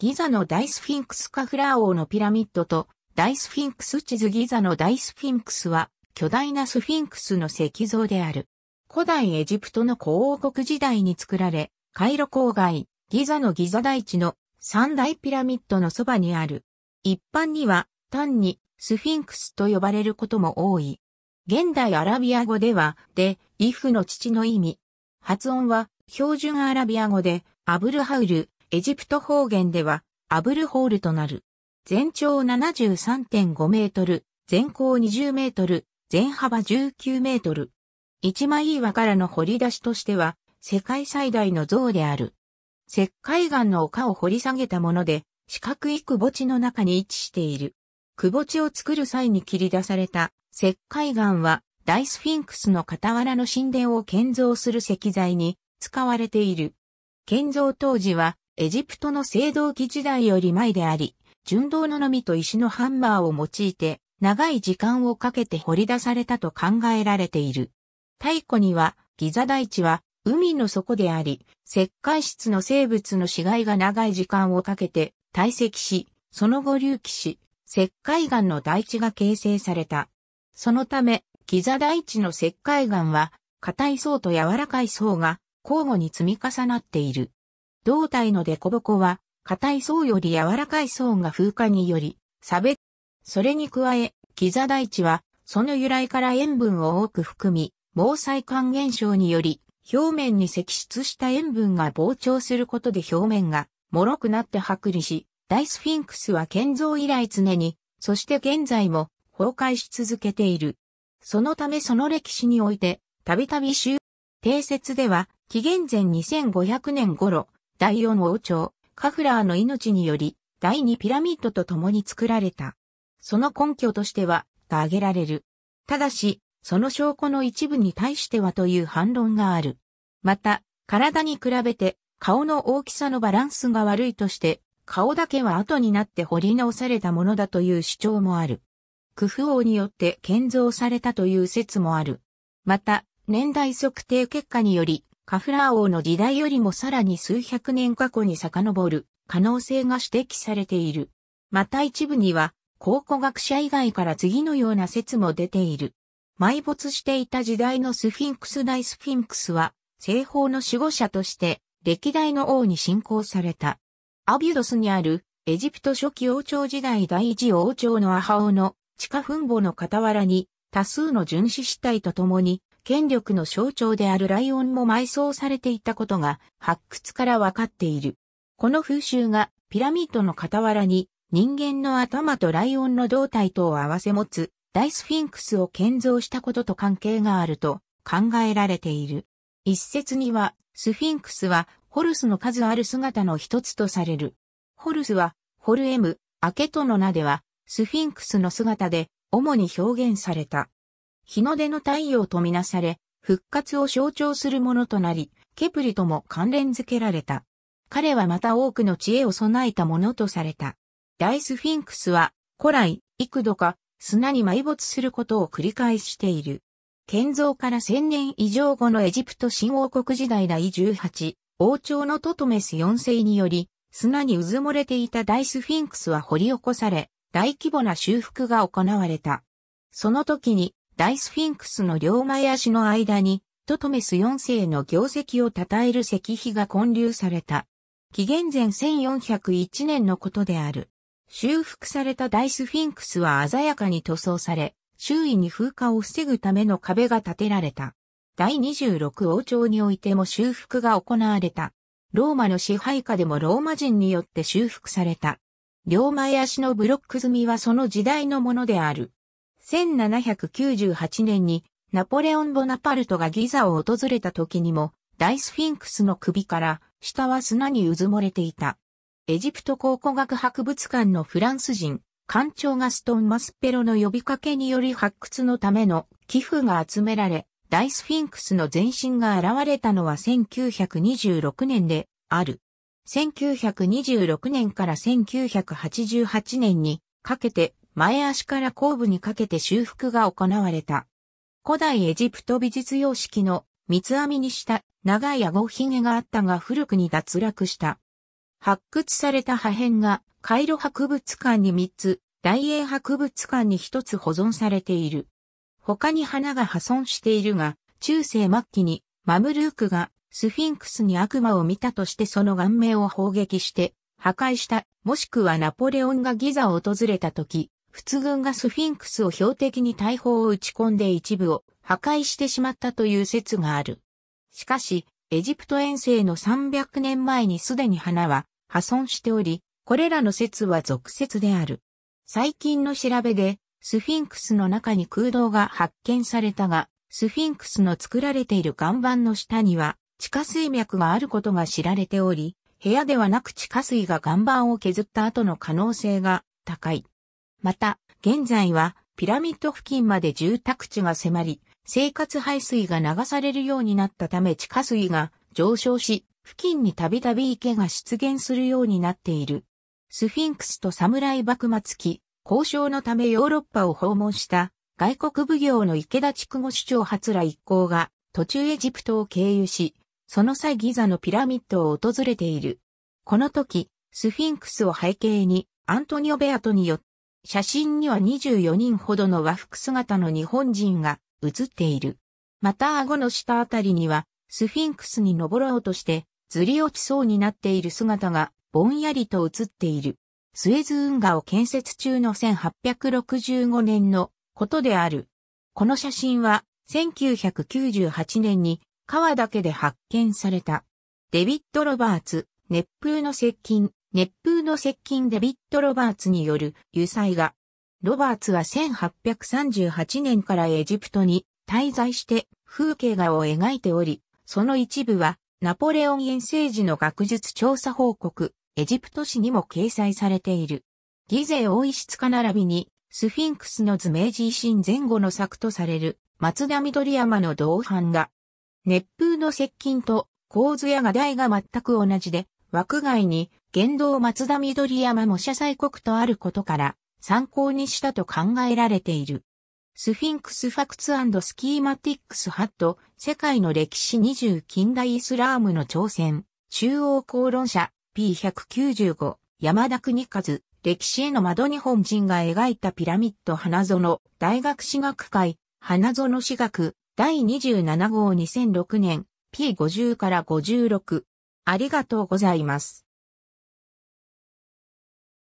ギザの大スフィンクスカフラー王のピラミッドと大スフィンクス地図ギザの大スフィンクスは巨大なスフィンクスの石像である。古代エジプトの古王国時代に作られ、カイロ郊外、ギザのギザ大地の三大ピラミッドのそばにある。一般には単にスフィンクスと呼ばれることも多い。現代アラビア語では、で、イフの父の意味。発音は標準アラビア語で、アブルハウル、エジプト方言ではアブルホールとなる。全長73.5メートル、全高20メートル、全幅19メートル。一枚岩からの掘り出しとしては、世界最大の像である。石灰岩の丘を掘り下げたもので、四角いくぼ地の中に位置している。くぼ地を作る際に切り出された石灰岩は、大スフィンクスの傍らの神殿を建造する石材に使われている。建造当時はエジプトの青銅器時代より前であり、純銅ののみと石のハンマーを用いて、長い時間をかけて掘り出されたと考えられている。太古には、ギザ大地は、海の底であり、石灰質の生物の死骸が長い時間をかけて堆積し、その後隆起し、石灰岩の大地が形成された。そのため、ギザ大地の石灰岩は、硬い層と柔らかい層が交互に積み重なっている。胴体のデコボコは、硬い層より柔らかい層が風化により、差別。それに加え、ギザ大地は、その由来から塩分を多く含み、毛細管現象により、表面に積出した塩分が膨張することで表面が脆くなって剥離し、大スフィンクスは建造以来常に、そして現在も崩壊し続けている。そのためその歴史において、たびたび集、定説では、紀元前2500年頃、第四王朝、カフラーの命により、第二ピラミッドと共に作られた。その根拠としては、が挙げられる。ただし、その証拠の一部に対してはという反論がある。また、体に比べて、顔の大きさのバランスが悪いとして、顔だけは後になって掘り直されたものだという主張もある。クフ王によって建造されたという説もある。また、年代測定結果により、カフラー王の時代よりもさらに数百年過去に遡る可能性が指摘されている。また一部には、考古学者以外から次のような説も出ている。埋没していた時代のスフィンクス大スフィンクスは、西方の守護者として、歴代の王に信仰された。アビュドスにある、エジプト初期王朝時代第一王朝のアハオの地下墳墓の傍らに、多数の巡視死体と共に、権力の象徴であるライオンも埋葬されていたことが発掘からわかっている。この風習がピラミッドの傍らに人間の頭とライオンの胴体とを合わせ持つ大スフィンクスを建造したことと関係があると考えられている。一説にはスフィンクスはホルスの数ある姿の一つとされる。ホルスはホルエム、アケトの名ではスフィンクスの姿で主に表現された。日の出の太陽とみなされ、復活を象徴するものとなり、ケプリとも関連づけられた。彼はまた多くの知恵を備えたものとされた。大スフィンクスは、古来、幾度か、砂に埋没することを繰り返している。建造から千年以上後のエジプト新王国時代第18、王朝のトトメス4世により、砂にうずもれていた大スフィンクスは掘り起こされ、大規模な修復が行われた。その時に大スフィンクスの両前足の間に、トトメス4世の業績を称える石碑が建立された。紀元前1401年のことである。修復された大スフィンクスは鮮やかに塗装され、周囲に風化を防ぐための壁が建てられた。第26王朝においても修復が行われた。ローマの支配下でもローマ人によって修復された。両前足のブロック積みはその時代のものである。1798年にナポレオン・ボナパルトがギザを訪れた時にも、大スフィンクスの首から下は砂にうずもれていた。エジプト考古学博物館のフランス人、館長ガストン・マスペロの呼びかけにより発掘のための寄付が集められ、大スフィンクスの全身が現れたのは1926年である。1926年から1988年にかけて前足から後部にかけて修復が行われた。古代エジプト美術様式の三つ編みにした長い顎ひげがあったが古くに脱落した。発掘された破片がカイロ博物館に3つ、大英博物館に1つ保存されている。他に花が破損しているが、中世末期にマムルークがスフィンクスに悪魔を見たとしてその顔面を砲撃して破壊した、もしくはナポレオンがギザを訪れた時、仏軍がスフィンクスを標的に大砲を打ち込んで一部を破壊してしまったという説がある。しかし、エジプト遠征の300年前にすでに花は破損しており、これらの説は俗説である。最近の調べで、スフィンクスの中に空洞が発見されたが、スフィンクスの作られている岩盤の下には地下水脈があることが知られており、部屋ではなく地下水が岩盤を削った後の可能性が高い。また、現在はピラミッド付近まで住宅地が迫り、生活排水が流されるようになったため地下水が上昇し、付近にたびたび池が出現するようになっている。スフィンクスと侍幕末期、交渉のためヨーロッパを訪問した外国奉行の池田筑後主張発ら一行が途中エジプトを経由し、その際ギザのピラミッドを訪れている。この時、スフィンクスを背景にアントニオ・ベアトによっ写真には24人ほどの和服姿の日本人が写っている。また顎の下あたりには、スフィンクスに登ろうとして、ずり落ちそうになっている姿がぼんやりと映っている。スエズ運河を建設中の1865年のことである。この写真は1998年に川だけで発見された。デビッド・ロバーツ、熱風の接近熱風の接近デビッド・ロバーツによる油彩画。ロバーツは1838年からエジプトに滞在して風景画を描いており、その一部はナポレオン遠征時の学術調査報告、エジプト史にも掲載されている。ギゼ大石塚並びに、スフィンクスの図明治維新前後の作とされる、松田緑山の銅版画。熱風の接近と、構図や画題が全く同じで、枠外に、言動松田緑山も社祭国とあることから、参考にしたと考えられている。スフィンクスファクツスキーマティックスハット、世界の歴史20近代イスラームの挑戦、中央公論者 P195、山田邦和、歴史への窓日本人が描いたピラミッド花園、大学史学会、花園史学、第27号2006年、P50 から56、ありがとうございます。